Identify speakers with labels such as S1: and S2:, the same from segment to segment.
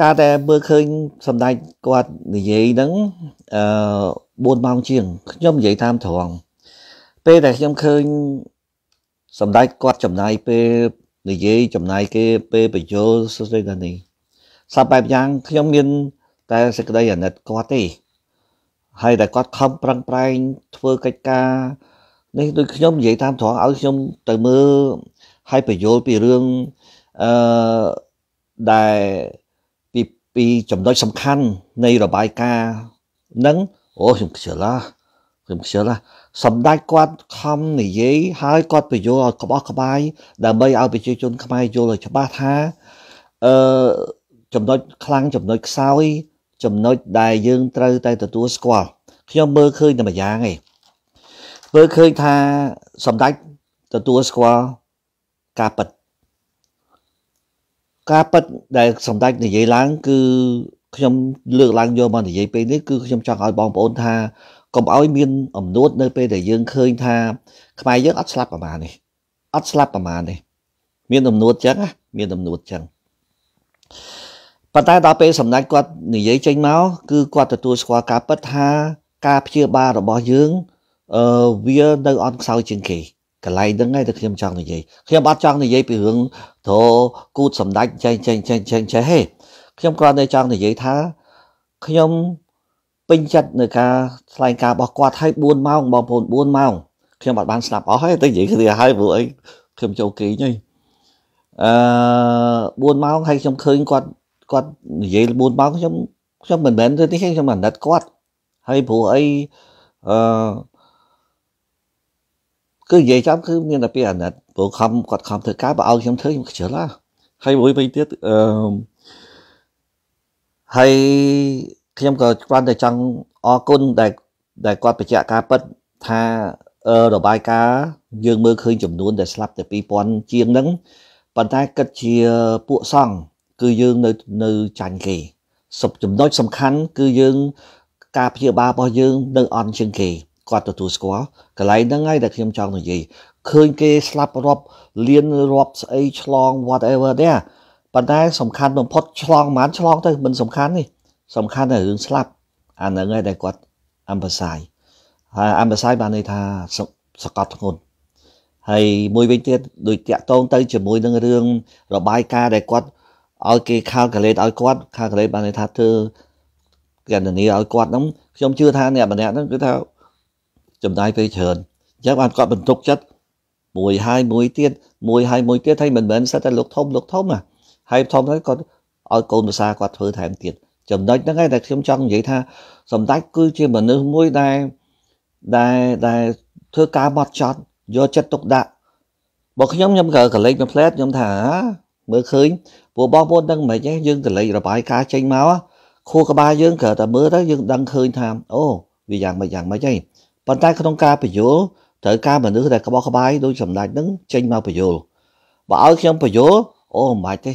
S1: តាតែមើលឃើញសម្ដេចគាត់និយាយហ្នឹងអឺ4ម៉ោងជាង ខ្ញុំនិយាយតាមត្រង់ពេលដែលខ្ញុំឃើញសម្ដេចគាត់ចំណាយពេលនិយាយចំណាយគេពេលបញ្យលសុស្ដីដល់នេះសពបែបយ៉ាងខ្ញុំមាន តែសេចក្តីអាណិតគាត់ទេហើយតែគាត់ខំប្រឹងប្រែងធ្វើកិច្ចការនេះដូចខ្ញុំនិយាយតាមត្រង់ឲ្យខ្ញុំទៅមើលហើយបញ្យលពីរឿងអឺដែលពីចំណុចសំខាន់នៃរបាយការណ៍នឹងអូខ្ញុំខ្ជិលឡាខ្ញុំខ្ជិលឡាសម្ដេចគាត់ខំនិយាយហើយគាត់បញ្យល់ឲ្យក្បោះក្បាយដើម្បីឲ្យប្រជាជនខ្មែរយល់ឲ្យច្បាស់ថាអឺចំណុចខ្លាំងចំណុចខ្សោយ ចំណុចដែលយើងត្រូវតែទទួលស្គាល់ខ្ញុំមើលឃើញតែម្យ៉ាងឯងមើលឃើញថាសម្ដេចទទួលស្គាល់ការប៉ັດការប៉ັດដែលសម្ដេចនិយាយឡើងគឺខ្ញុំលើកឡើងយកមកនិយាយពេលនេះគឺខ្ញុំចង់ឲ្យបងប្អូន ថាកុំឲ្យមានអំនួតនៅ ពេលដែលយើងឃើញ ថាខ្មែរយើងអត់ស្លាប់ប្រមាណនេះអត់ស្លាប់ប្រមាណនេះ មានអំនួតចឹងណាមានអំនួតចឹងប៉ុន្តែដល់ពេលសម្ដេចគាត់និយាយចេញមកគឺគាត់ទទួលស្គាល់ការពិតថាការព្យាបាលរបស់យើងអឺវានៅអន់ខ្សោយជាងគេកន្លែងហ្នឹងឯងតែខ្ញុំចង់និយាយខ្ញុំអត់ចង់និយាយពីរឿងទៅគូតសម្ដេចចេះចេះចេះចេះចេះហេខ្ញុំគ្រាន់តែចង់និយាយថាខ្ញុំពេញចិត្តនឹងការថ្លែងការណ៍របស់គាត់ឲ្យ4ម៉ោងបងប្អូន4ម៉ោងខ្ញុំអត់បានស្ដាប់អស់ទេតែនិយាយគ្នាឲ្យព្រោះអីខ្ញុំចូលគេងហើយអឺ4ម៉ោងហើយខ្ញុំឃើញគាត់គាត់និយាយ4ម៉ោងខ្ញុំខ្ញុំមិនមែនទេនេះខ្ញុំអាណិតគាត់ហើយព្រោះអីអឺគឺនិយាយចំគឺមានតែពីអាណិតព្រោះខំគាត់ខំធ្វើការបើឲ្យខ្ញុំធ្វើខ្ញុំខ្ជិលហ่าហើយមួយវិញទៀតអឺហើយខ្ញុំក៏គ្រាន់តែចង់អរគុណដែលដែលគាត់បញ្ជាក់ការពិតថារបាយការណ៍យើងមើលឃើញចំនួនដែលស្លាប់តែ2000ជាងហ្នឹងប៉ុន្តែគិតជាពួកសង្ឃគឺយើងនៅនៅចាញ់គេសុបចំណុចសំខាន់គឺយើងការព្យាបាលរបស់យើងនៅអន់ជាងគេគាត់ទទួលស្គាល់កន្លែងហ្នឹងហើយដែលខ្ញុំចង់និយាយឃើញគេស្លាប់រាប់លៀនរាប់ស្អីឆ្លង whatever ដែរប៉ុន្តែសំខាន់បំផុតឆ្លងមិនឆ្លង ទៅមិនសំខាន់នេះសំខាន់តែរឿងស្លាប់អាហ្នឹងហើយដែលគាត់អំបសាយហើយអំបសាយបានន័យថាសកត់ធ្ងន់ហើយមួយវិញទៀតដូចតាក់តងទៅជាមួយនឹងរឿងរបាយការណ៍ដែលគាត់ឲ្យគេ calculate ឲ្យគាត់ calculate បានន័យថាធ្វើកណនីឲ្យគាត់ហ្នឹងខ្ញុំជឿថាអ្នកម្នាក់ហ្នឹងគឺថាចំណាយពេលច្រើនអញ្ចឹងបានគាត់បន្ទុកចិត្តមួយហើយមួយទៀតមួយហើយមួយទៀតហើយមិនមែនសិតតែលោកធំលោកធំណាហើយធំហ្នឹងគាត់ឲ្យកូនភាសាគាត់ធ្វើថែមទៀតចំណុចហ្នឹងឯងតែខ្ញុំចង់និយាយថាសម្ដេចគឺជាមនុស្សមួយដែលដែលដែលធ្វើការបត់ចត់យកចិត្តទុកដាក់បើខ្ញុំខ្ញុំក៏កលេចមួយផ្លែតខ្ញុំថាមើលឃើញពួកបងប្អូនដឹងមិនឯងយើងកលេចរបាយការណ៍ចេញមកខួរក្បាលយើងក៏តែមើលទៅយើងដឹងឃើញថាអូវាយ៉ាងម៉េចយ៉ាងម៉េចឯងប៉ុន្តែក្នុងការបញ្យលត្រូវការមនុស្សដែលក្បោះក្បាយដូចសម្ដេចនឹងចេញមកបញ្យលបើឲ្យខ្ញុំបញ្យលអូមិនបាច់ទេ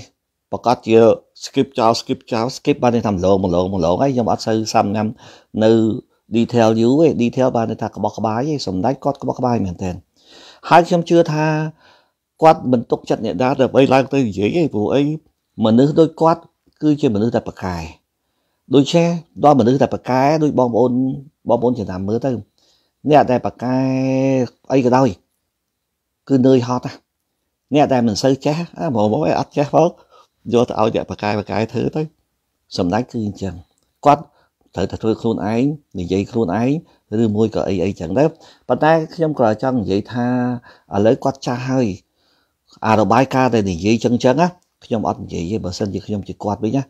S1: ប្រកាសជា skip ចោល skip ចោល skip បានតែតាមឡងមកឡងមកឡងហើយខ្ញុំអត់សូវសាំញ៉ាំនៅ detail យូរទេ detail បានតែថាក្បោះក្បាយឯងសម្ដេចគាត់ក្បោះក្បាយមែនទែនហើយខ្ញុំជឿថាគាត់មិនទុកចិត្តអ្នកដាដើម្បីឡើងទៅនិយាយឯងព្រោះអីមនុស្សដូចគាត់គឺជាមនុស្សតែប្រកែដូច្នេះដល់មនុស្សតែប្រកែដូចបងប្អូនបងប្អូនចំណាំមើលទៅអ្នកដែលប្រកែអីក៏ដោយគឺនឿយហត់ណាអ្នកដែលមិនសូវចេះអើបងបងអត់ចេះផងយកទៅឲ្យអ្នកប្រកែប្រកែធ្វើទៅសម្ដេចគឺអញ្ចឹងគាត់ត្រូវតែធ្វើខ្លួនឯងនិយាយខ្លួនឯងឬមួយក៏អីអីចឹងដែរប៉ុន្តែខ្ញុំក៏ចង់និយាយថាឥឡូវគាត់ចាស់ហើយអារបាយការណ៍ដែលនិយាយចឹងចឹងណាខ្ញុំអត់និយាយទេបើសិនជាខ្ញុំជាគាត់វិញណា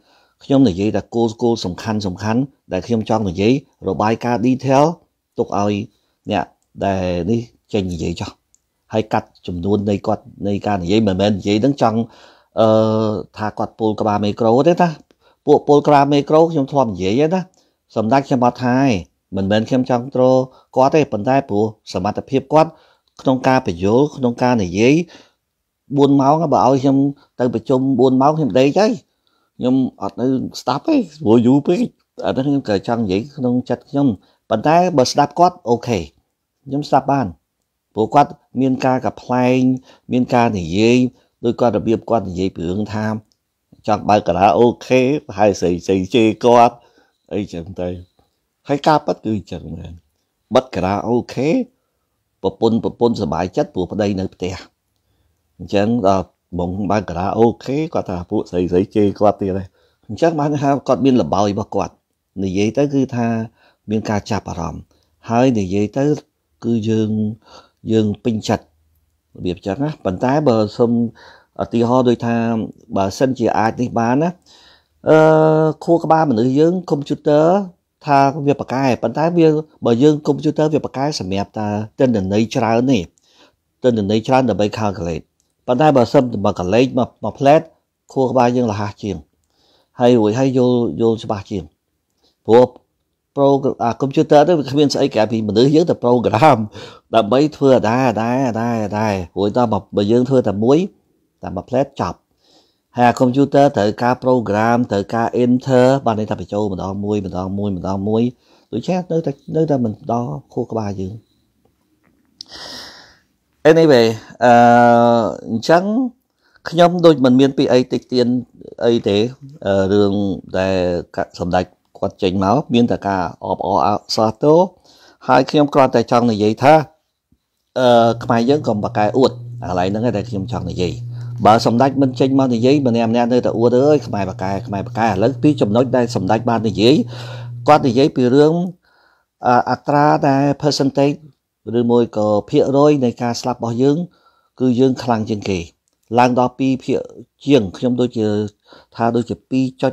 S1: ខ្ញុំនិយាយតែគោលគោលសំខាន់សំខាន់ដែលខ្ញុំចង់និយាយរបាយការណ៍ detail ទុកឲ្យអ្នកដែលនេះចេញនិយាយចោះហើយកាត់ចំនួននៃគាត់នៃការនិយាយមិនមែននិយាយហ្នឹងចង់អឺថាគាត់ពូលក្បាលមីក្រូទេតាពួកពូលក្បាលមីក្រូ ខ្ញុំធ្លាប់និយាយហ្នឹងណាសម្ដេចខ្ញុំអត់ថាឯងមិនមែនខ្ញុំចង់ទ្រគាត់ទេប៉ុន្តែព្រោះសមត្ថភាពគាត់ក្នុងការបញ្យលក្នុងការនិយាយ4ម៉ោងបើឲ្យខ្ញុំទៅប្រជុំ4ម៉ោងខ្ញុំដេកហើយខ្ញុំអត់នៅស្ដាប់ទេព្រោះយូរពេកអានេះខ្ញុំក៏ចង់និយាយក្នុងចិត្តខ្ញុំប៉ុន្តែបើស្ដាប់គាត់អូខេខ្ញុំស្ដាប់បានព្រោះគាត់មានការកប្លែងមានការនិយាយដោយគាត់របៀបគាត់និយាយពីរឿងថាចង់បើកកាឡាអូខេប្រហែលស្រីស្រីជេរគាត់អីចឹងទៅហើយការប៉ັດគឺចឹងមែនបិទកាឡាអូខេប្រពន្ធប្រពន្ធសុបាយចិត្តព្រោះប្តីនៅផ្ទះអញ្ចឹងដល់បងបើកកាឡាអូខេគាត់ថាពួកស្រីស្រីជេរគាត់ទៀតហើយអញ្ចឹងបានថាគាត់មានលបោយរបស់គាត់និយាយទៅគឺថាមានការចាប់អារម្មណ៍ហើយនិយាយទៅគឺយើងយើងពេញចិត្តរបៀបចឹងណាប៉ុន្តែបើសុំឧទាហរណ៍ដូចថាបើសិនជាអាចនេះបានណាអឺខួរក្បាលមនុស្សយើងកុំព្យូទ័រថាវាប៉ាកែប៉ុន្តែវាបើយើងកុំព្យូទ័រវាប៉ាកែសម្រាប់តែទិន្នន័យច្រើននេះទិន្នន័យច្រើនដើម្បី calculate ប៉ុន្តែបើសិនបើ calculate មកមក flat ខួរក្បាលយើងរហ័សជាងហើយរួចហើយយល់យល់ច្បាស់ជាងព្រោះប្រូអាកុំព្យូទ័រទៅវាគ្មានស្អីក្រៅពីមនុស្សយើងតែប្រូក្រាមដើម្បីធ្វើអដែរអដែរអដែរអដែររួចដល់បើយើងធ្វើតែមួយ តែមួយផ្លែតចប់ហើយកុំព្យូទ័រត្រូវការប្រូក្រាមត្រូវការ enter បានន័យថាបញ្ចូលម្ដងមួយម្ដងមួយម្ដងមួយដូចជានៅតែនៅតែមិនដល់ខួរក្បាលយើង anyway អឺអញ្ចឹងខ្ញុំដូចមិនមានពីអីតិចទៀនអីទេរឿងដែលសម្ដេចគាត់ចេញមកមានតែការអបអរសាទរហើយខ្ញុំគ្រាន់តែចង់និយាយថាអឺខ្មែរយើងក៏បកកែអួតអាកន្លែងហ្នឹងតែខ្ញុំចង់និយាយបើសម្ដេចមិនចេញមកនិយាយម្នាក់ម្នាក់នៅតែអួតអើយខ្មែរបកកែខ្មែរបកកែឥឡូវពីចំណុចដែលសម្ដេចបាននិយាយគាត់និយាយពីរឿងអត្រាដែល percentage ឬមួយក៏ភាគរយនៃការស្លាប់របស់យើងគឺយើងខ្លាំងជាងគេឡើងដល់2ភាគជាងខ្ញុំដូចជាថាដូចជា2.5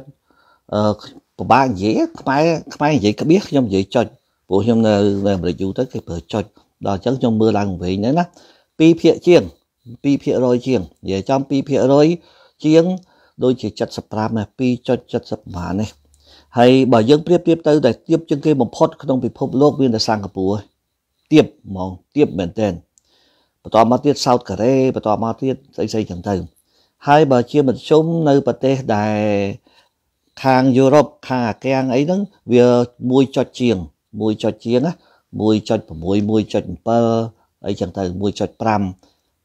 S1: ពិបាកនិយាយខ្មែរខ្មែរនិយាយក្បៀសខ្ញុំនិយាយចុចព្រោះខ្ញុំនៅអាមេរិកយូរទៅគេប្រើចុចដល់អញ្ចឹងខ្ញុំមើលឡើងវិញហ្នឹងណា2ភាគជាង2%ជាងនិយាយចំ2%ជាងដូចជា75ណា2.70ម៉ានេះហើយបើយើងប្រៀបធៀបទៅតែទៀបជាងគេបំផុតក្នុងពិភពលោកមានតែសិង្ហបុរីទៀបហ្មងទៀបមែនតើបន្តមកទៀតសោតកូរ៉េបន្តមកទៀតស្អីស្អីចឹងទៅហើយបើជាមធ្យមនៅប្រទេសដែលខាងយុរ៉ុបខាងអាកាំងអីហ្នឹងវា1ចុចជាង1ចុចជាង1.6 1.7អីចឹងទៅ1.5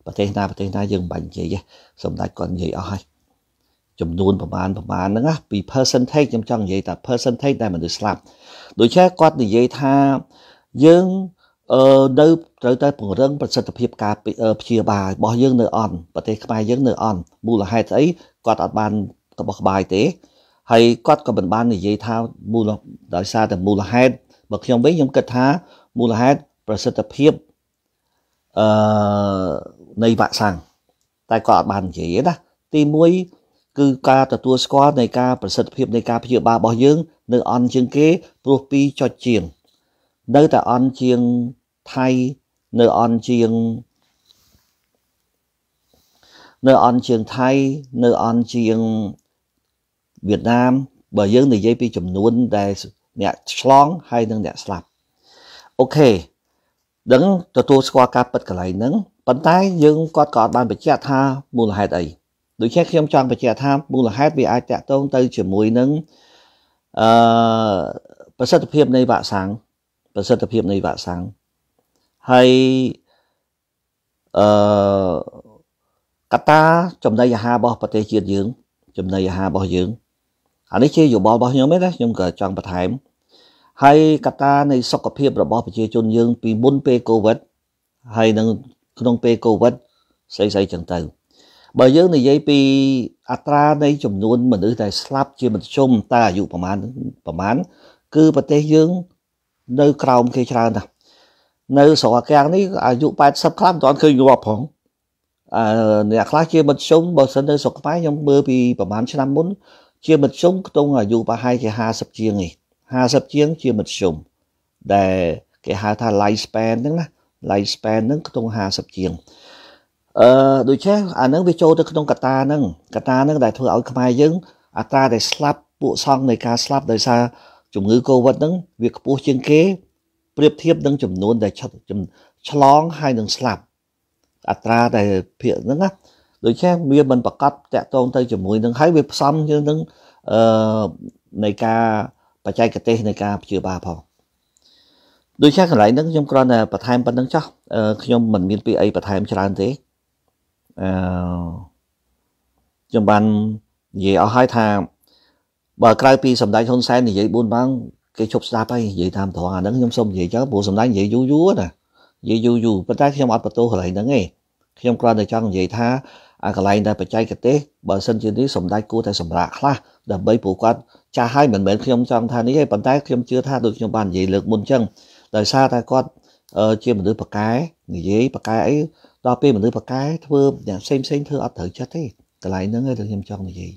S1: ប្រទេសណាប្រទេសណាយើងមិនបាញ់និយាយទេសម្ដេចគាត់និយាយអស់ហើយចំនួនប្រមាណប្រមាណហ្នឹងណាពី percentage ខ្ញុំចង់និយាយតែ percentage ដែលមនុស្សស្លាប់ដូច្នេះគាត់និយាយថាយើងអឺនៅត្រូវតែពង្រឹងប្រសិទ្ធភាពការព្យាបាលរបស់យើងនៅអន់ប្រទេសខ្មែរយើងនៅអន់មូលហេតុស្អីគាត់អត់បានក្បោះក្បាយទេហើយគាត់ក៏មិនបាននិយាយថាមូលដោយសារតែមូលហេតុបើខ្ញុំវិញខ្ញុំគិតថាមូលហេតុប្រសិទ្ធភាពអឺនៃវ៉ាក់សាំងតែគាត់អត់បាននិយាយទេណាទី1គឺការទទួលស្គាល់នៃការប្រសិទ្ធភាពនៃការព្យាបាលរបស់យើងនៅអន់ជាងគេព្រោះពីចុចជាងនៅតែអន់ជាងថៃនៅអន់ជាងនៅអន់ជាងថៃនៅអន់ជាងវៀតណាមបើយើងនិយាយពីចំនួនដែលអ្នកឆ្លងហើយនិងអ្នកស្លាប់អូខេដឹងទទួលស្គាល់ការពិតកន្លែងហ្នឹងប៉ុន្តែយើងគាត់ក៏បានបញ្ជាក់ថាមូលហេតុអីដូច្នេះខ្ញុំចង់បញ្ជាក់ថាមូលហេតុវាអាចតាក់ទងទៅជាមួយនឹងអឺប្រសិទ្ធភាពនៃវ៉ាក់សាំងប្រសិទ្ធភាពនៃវ៉ាក់សាំងហើយអឺកត្តាចំណីអាហាររបស់ប្រទេសជាតិយើង ចំណីអាហាររបស់យើងអានេះជាយោបល់របស់ខ្ញុំទេណាខ្ញុំក៏ចង់បន្ថែមហើយកត្តានៃសុខភាពរបស់ប្រជាជនយើងពីមុនពេលកូវីដហើយនឹងក្នុងពេលកូវីដស្អីស្អីចឹងទៅបើយើងនិយាយពីអត្រានៃចំនួនមនុស្សដែលស្លាប់ជាមធ្យមតើអាយុប្រមាណប្រមាណគឺប្រទេសយើងនៅក្រោមគេច្រើនណាស់នៅស្រុកអាកាំងនេះអាយុ80ខ្លះមិនទាន់ឃើញងាប់ផងអឺអ្នកខ្លះជាមធ្យមបើសិននៅស្រុកខ្មែរខ្ញុំមើលពីប្រហែលឆ្នាំមុនជាមធ្យមខ្ទង់អាយុប្រហែលជា50ជាងនេះ50ជាងជាមធ្យមដែលគេហៅថា life span ហ្នឹងណា life span ហ្នឹងខ្ទង់50ជាងអឺដូច្នេះអាហ្នឹងវាចូលទៅក្នុងកតាហ្នឹងកតាហ្នឹងដែលធ្វើឲ្យខ្មែរយើងអត្រាដែលស្លាប់ពួកសង្ឃនៃការស្លាប់ដោយសារជំងឺ Covid ហ្នឹងវាខ្ពស់ជាងគេ ប្រៀបធៀបនឹងចំនួន ដែលឆ្លងហើយនឹងស្លាប់អត្រាដែលភាគហ្នឹងណាដូច្នេះវាមិនប្រកបតកតងទៅជាមួយនឹងហើយវាផ្សំយើងនឹងអឺនៃការបច្ចេកទេសនៃការព្យាបាលផងដូច្នេះកន្លែងហ្នឹងខ្ញុំគ្រាន់តែបន្ថែមប៉ុណ្្នឹងចោះខ្ញុំមិនមានពាក្យអីបន្ថែមច្រើនទេអឺខ្ញុំបាននិយាយអស់ហើយថាបើក្រៅពីសម្ដេចហ៊ុនសែននិយាយ4ម៉ោងគេជប់ស្ដាប់ហើយនិយាយតាមត្រង់អាហ្នឹងខ្ញុំសូមនិយាយចឹងព្រោះសម្ដេចនិយាយយូរយូរណានិយាយយូរយូរប៉ុន្តែខ្ញុំអត់បន្ទោសកន្លែងហ្នឹងទេខ្ញុំគ្រាន់តែចង់និយាយថាអាកន្លែងដែលបច្ចេកទេសបើសិនជានេះសម្ដេចគួរតែសម្រាប់ខ្លះដើម្បីពួកគាត់ចាស់ហើយមិនមែនខ្ញុំចង់ថានេះទេប៉ុន្តែខ្ញុំជឿថាដូចខ្ញុំបាននិយាយលើកមុនអញ្ចឹងដោយសារតែគាត់ជាមនុស្សប៉ាកែនិយាយប៉ាកែអីដល់ពេលមនុស្សប៉ាកែធ្វើយ៉ាងផ្សេងផ្សេងធ្វើអត់ត្រូវចិត្តទេកន្លែងហ្នឹងឯងដែលខ្ញុំចង់និយាយ